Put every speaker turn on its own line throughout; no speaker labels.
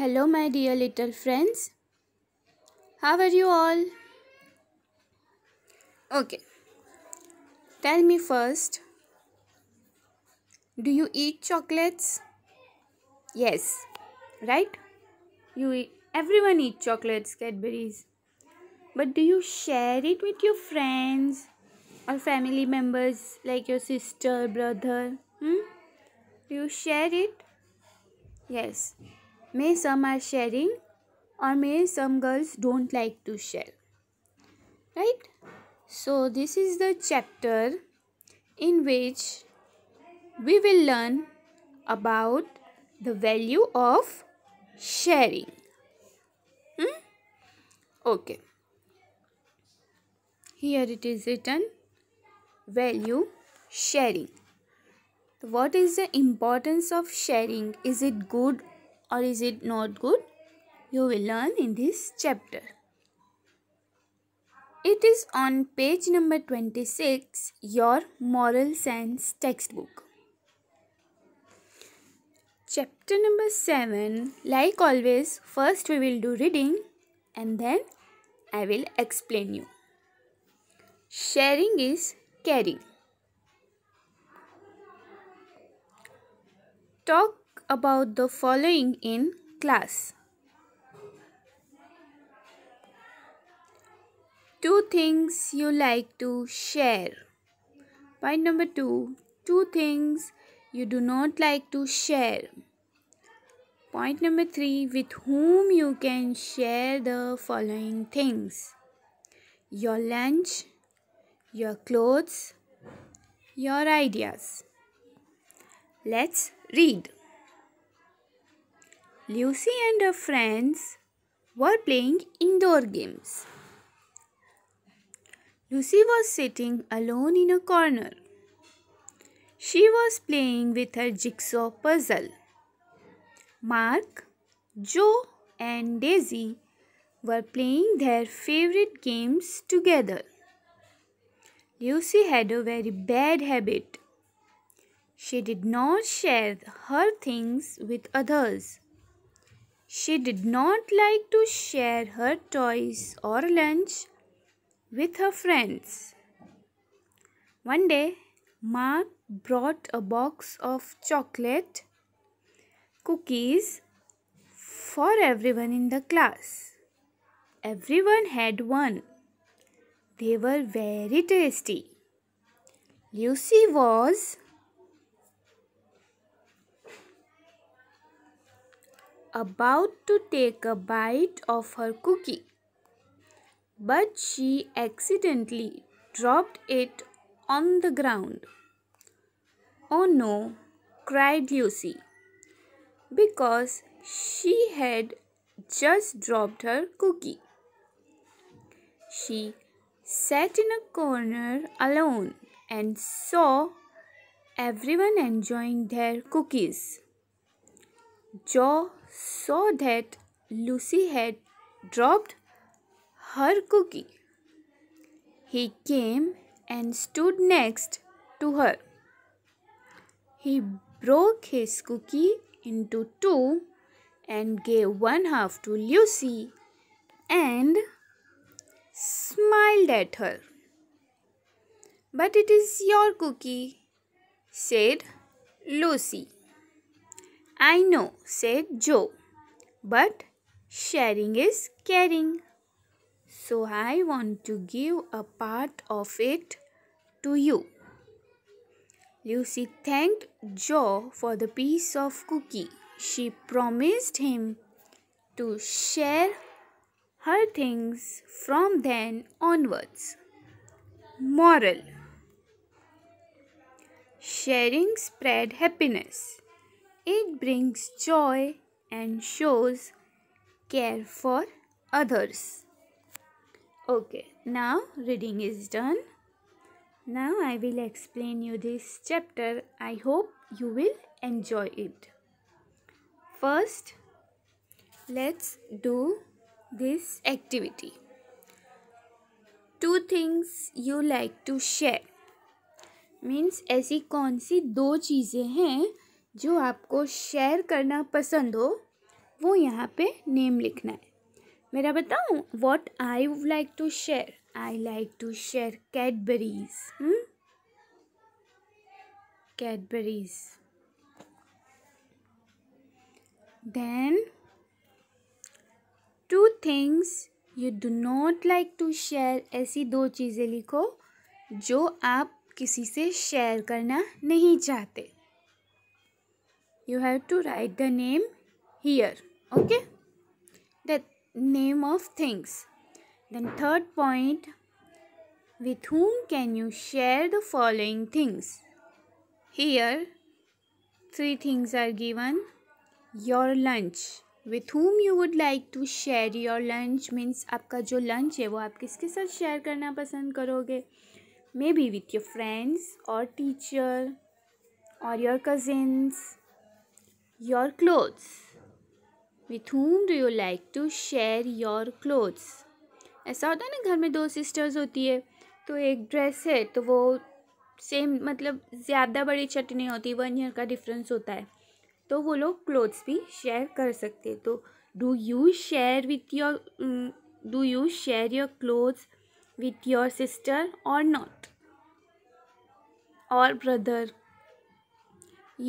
Hello, my dear little friends. How are you all? Okay. Tell me first. Do you eat chocolates? Yes. Right? You eat, everyone eat chocolates, Cadbury's. But do you share it with your friends or family members like your sister, brother? Hmm? Do you share it? Yes may some are sharing or may some girls don't like to share right so this is the chapter in which we will learn about the value of sharing hmm? okay here it is written value sharing what is the importance of sharing is it good or is it not good? You will learn in this chapter. It is on page number 26, your moral science textbook. Chapter number 7, like always, first we will do reading and then I will explain you. Sharing is caring. Talk about the following in class. Two things you like to share. Point number two. Two things you do not like to share. Point number three. With whom you can share the following things. Your lunch, your clothes, your ideas. Let's read. Lucy and her friends were playing indoor games. Lucy was sitting alone in a corner. She was playing with her jigsaw puzzle. Mark, Joe, and Daisy were playing their favorite games together. Lucy had a very bad habit. She did not share her things with others. She did not like to share her toys or lunch with her friends. One day, Mark brought a box of chocolate cookies for everyone in the class. Everyone had one. They were very tasty. Lucy was about to take a bite of her cookie. But she accidentally dropped it on the ground. Oh no, cried Lucy, because she had just dropped her cookie. She sat in a corner alone and saw everyone enjoying their cookies. Joe saw that Lucy had dropped her cookie. He came and stood next to her. He broke his cookie into two and gave one half to Lucy and smiled at her. But it is your cookie, said Lucy. I know, said Joe. But sharing is caring. So I want to give a part of it to you. Lucy thanked Joe for the piece of cookie. She promised him to share her things from then onwards. Moral Sharing spread happiness. It brings joy and shows care for others. Okay, now reading is done. Now I will explain you this chapter. I hope you will enjoy it. First, let's do this activity. Two things you like to share. means, ऐसी कौन सी दो चीज़ें हैं जो आपको share करना पसंद हो वो यहाँ पे नेम लिखना है मेरा बताऊँ what I like to share I like to share Cadbury's Cadbury's then two things you do not like to share ऐसी दो चीज़ें लिखो जो आप किसी से शेयर करना नहीं चाहते you have to write the name here okay the name of things then third point with whom can you share the following things here three things are given your lunch With whom you would like to share your lunch means आपका जो lunch है वो आप किसके साथ share करना पसंद करोगे Maybe with your friends or teacher or your cousins. your clothes? With whom do you like to share your clothes? ऐसा होता है ना घर में दो सिस्टर्स होती है तो एक ड्रेस है तो वो सेम मतलब ज़्यादा बड़ी चटनी होती वन ईयर का डिफरेंस होता है तो वो लोग क्लोथ्स भी शेयर कर सकते तो do you share with your do you share your clothes with your sister और नॉट और brother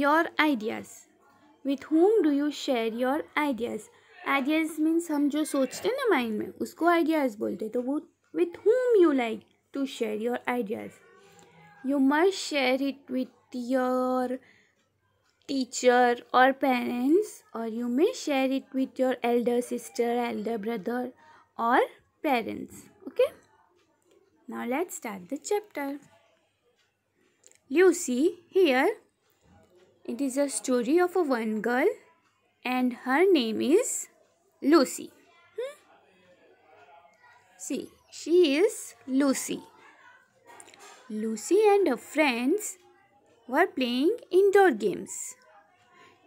your ideas with home do you share your ideas ideas means हम जो सोचते हैं ना माइंड में उसको आइडियाज़ बोलते हैं तो वो with home you like to share your ideas you must share it with your teacher और पेरेंट्स और you may share it with your elder sister elder brother और parents okay let start the chapter you see here It is a story of a one girl and her name is Lucy. Hmm? See, she is Lucy. Lucy and her friends were playing indoor games.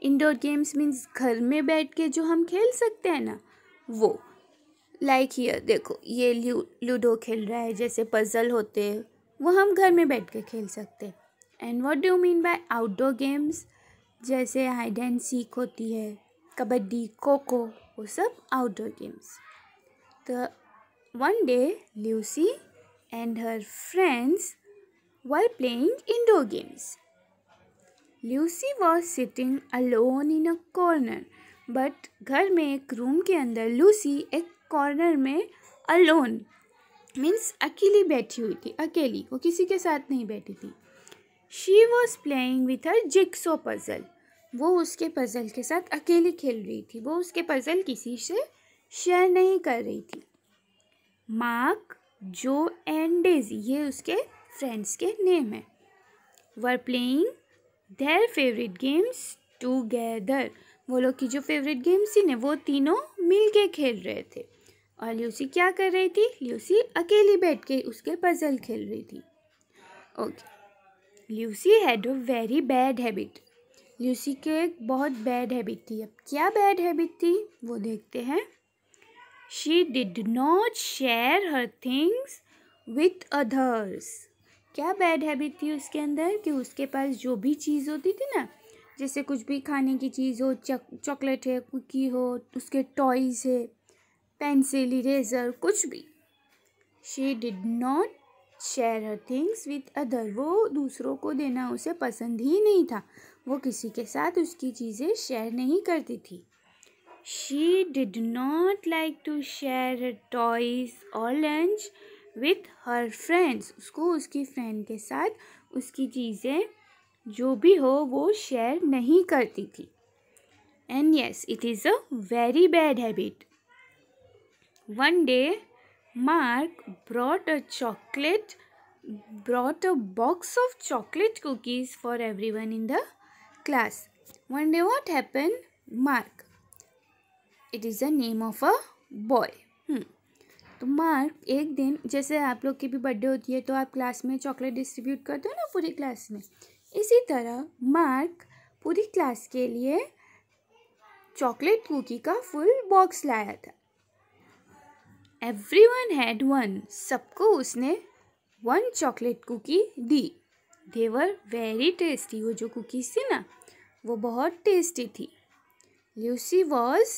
Indoor games means घर में बैठ के जो हम खेल सकते हैं ना वो लाइक like ये देखो ये लूडो खेल रहा है जैसे पज़ल होते हैं वो हम घर में बैठ के खेल सकते हैं and what do mean by outdoor games जैसे हाइड एंड सीख होती है कबड्डी खो खो वो सब आउटडोर गेम्स तो one day Lucy and her friends were playing indoor games Lucy was sitting alone in a corner but घर में एक रूम के अंदर लूसी एक कॉर्नर में अलोन मीन्स अकेली बैठी हुई थी अकेली वो किसी के साथ नहीं बैठी थी she was playing with her jigsaw puzzle वो उसके पज़ल के साथ अकेली खेल रही थी वो उसके पज़ल किसी से शेयर नहीं कर रही थी मार्क जो एंड डेजी ये उसके फ्रेंड्स के नेम है were playing their favourite games together वो लोग की जो फेवरेट गेम्स थी ना वो तीनों मिल के खेल रहे थे और ल्यूसी क्या कर रही थी ल्यूसी अकेली बैठ के उसके पज़ल खेल रही थी okay Lucy had a very bad habit Lucy के एक बहुत बैड हैबिट थी अब क्या बैड हैबिट थी वो देखते हैं she did not share her things with others क्या बैड हैबिट थी उसके अंदर कि उसके पास जो भी चीज़ होती थी ना जैसे कुछ भी खाने की चीज़ हो चॉकलेट है कुकी हो उसके टॉयज़ है पेंसिल इरेजर कुछ भी she did not share her things with other वो दूसरों को देना उसे पसंद ही नहीं था वो किसी के साथ उसकी चीज़ें शेयर नहीं करती थी she did not like to share her toys or lunch with her friends उसको उसकी फ्रेंड के साथ उसकी चीज़ें जो भी हो वो शेयर नहीं करती थी and yes it is a very bad habit one day Mark brought a chocolate brought a box of chocolate cookies for everyone in the class. One day what happened? Mark. It is a name of a boy. Hmm. तो Mark एक दिन जैसे आप लोग की भी birthday होती है तो आप क्लास में चॉकलेट डिस्ट्रीब्यूट करते हो ना पूरी क्लास में इसी तरह मार्क पूरी क्लास के लिए चॉकलेट कुकी का फुल बॉक्स लाया था एवरी वन हैड वन सबको उसने वन चॉकलेट कुकी दी देवर वेरी टेस्टी वो जो कुकीज़ थी ना वो बहुत टेस्टी थी Lucy was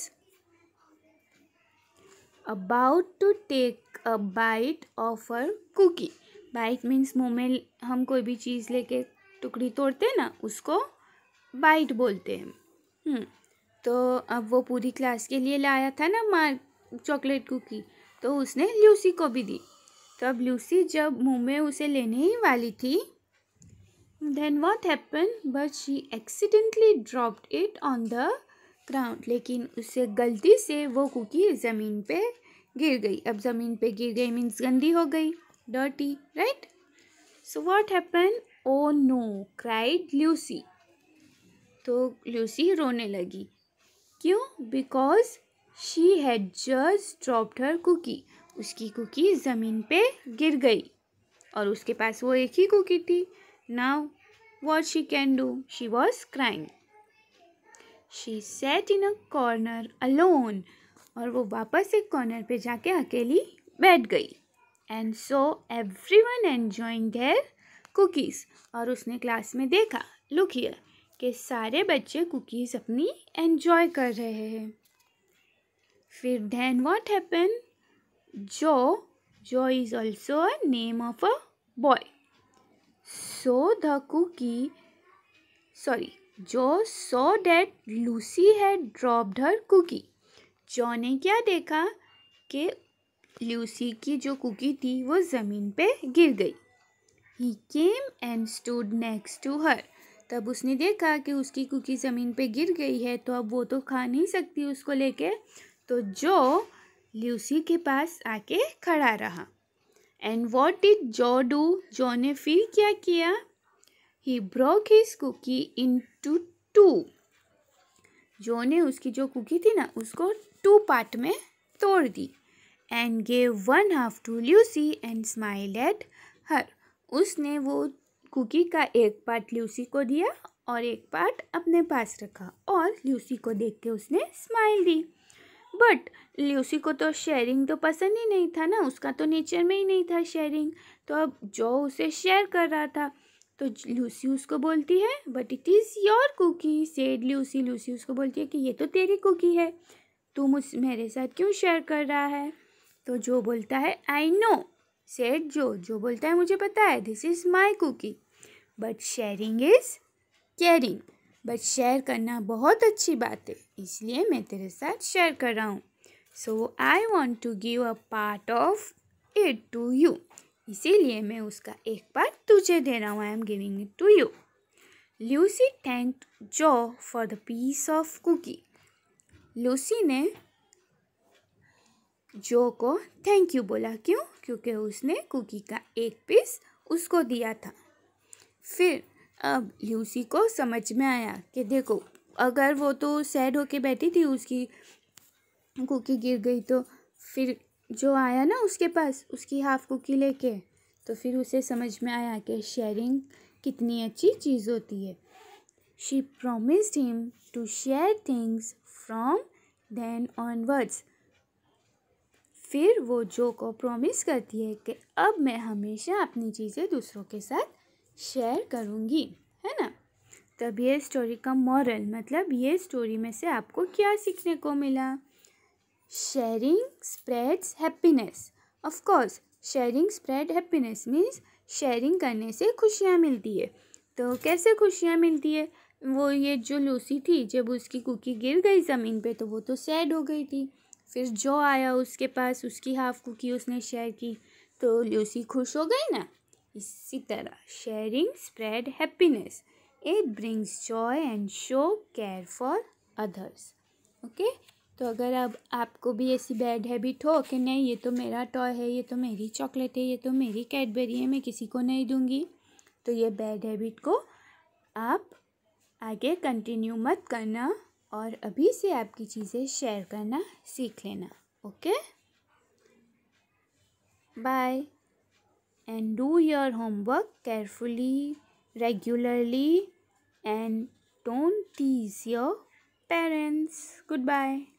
about to take a bite of her cookie bite means मुँह में हम कोई भी चीज़ लेके टुकड़ी तोड़ते ना उसको बाइट बोलते हैं हम्म, तो अब वो पूरी क्लास के लिए लाया था ना मार चॉकलेट कुकी तो उसने ल्यूसी को भी दी तब लूसी जब मुंह में उसे लेने ही वाली थी then what happen but she accidentally dropped it on the ground लेकिन उससे गलती से वो कुकी ज़मीन पे गिर गई अब ज़मीन पे गिर गई मीन्स गंदी हो गई dirty right so what happen oh no cried Lucy तो ल्यूसी रोने लगी क्यों because she had just dropped her cookie उसकी कुकी ज़मीन पे गिर गई और उसके पास वो एक ही कुकी थी now what she can do she was crying she sat in a corner alone और वो वापस एक कॉर्नर पे जाके अकेली बैठ गई and so every one enjoying their cookies और उसने क्लास में देखा लुक हियर कि सारे बच्चे कुकीज़ अपनी एन्जॉय कर रहे हैं फिर धैन what happen Joe Joe is also a name of a boy so the cookie sorry Joe so that Lucy है ड्रॉप हर कुकी जो ने क्या देखा कि लूसी की जो कुकी थी वो ज़मीन पे गिर गई he came and stood next to her तब उसने देखा कि उसकी कुकी ज़मीन पे गिर गई है तो अब वो तो खा नहीं सकती उसको लेके तो जो ल्यूसी के पास आके खड़ा रहा and what did Joe do Joe ने फिर क्या किया he broke his cookie in two two Joe ने उसकी जो कुकी थी ना उसको टू पार्ट में तोड़ दी and gave one half to Lucy and smile at her उसने वो कुकी का एक पार्ट ल्यूसी को दिया और एक पार्ट अपने पास रखा और ल्यूसी को देख के उसने स्माइल दी बट ल्यूसी को तो शेयरिंग तो पसंद ही नहीं था ना उसका तो नेचर में ही नहीं था शेयरिंग तो अब जो उसे शेयर कर रहा था तो लूसी उसको बोलती है but it is your cookie said Lucy Lucy उसको बोलती है कि ये तो तेरी कुकी है तुम उस मेरे साथ क्यों शेयर कर रहा है तो जो बोलता है आई नो सेड जो जो बोलता है मुझे पता है this is my cookie but sharing is caring but share करना बहुत अच्छी बात है इसलिए मैं तेरे साथ शेयर कर रहा हूँ so I want to give a part of it to you इसीलिए मैं उसका एक पार्ट तुझे दे रहा हूँ I am giving it to you Lucy thank Joe for the piece of cookie Lucy ने जो को थैंक यू बोला क्यों क्योंकि उसने कुकी का एक पीस उसको दिया था फिर अब लूसी को समझ में आया कि देखो अगर वो तो सैड होके बैठी थी उसकी कुकी गिर गई तो फिर जो आया ना उसके पास उसकी हाफ़ कुकी लेके तो फिर उसे समझ में आया कि शेयरिंग कितनी अच्छी चीज़ होती है she promised him to share things from then onwards फिर वो जो को प्रॉमिस करती है कि अब मैं हमेशा अपनी चीज़ें दूसरों के साथ शेयर करूँगी है ना तब ये स्टोरी का मॉरल मतलब ये स्टोरी में से आपको क्या सीखने को मिला sharing spreads happiness of course sharing spread happiness means sharing करने से खुशियाँ मिलती है तो कैसे खुशियाँ मिलती है वो ये जो लूसी थी जब उसकी कुकी गिर गई ज़मीन पे तो वो तो सैड हो गई थी फिर जो आया उसके पास उसकी हाफ कुकी उसने शेयर की तो लूसी खुश हो गई ना इसी तरह sharing spread happiness it brings joy and show care for others okay तो अगर अब आपको भी ऐसी बैड हैबिट हो कि नहीं ये तो मेरा टॉय है ये तो मेरी चॉकलेट है ये तो मेरी कैडबेरी है मैं किसी को नहीं दूंगी तो ये बैड हैबिट को आप आगे कंटिन्यू मत करना और अभी से आपकी चीज़ें शेयर करना सीख लेना okay bye and do your homework carefully, regularly, and don't tease your parents. Goodbye.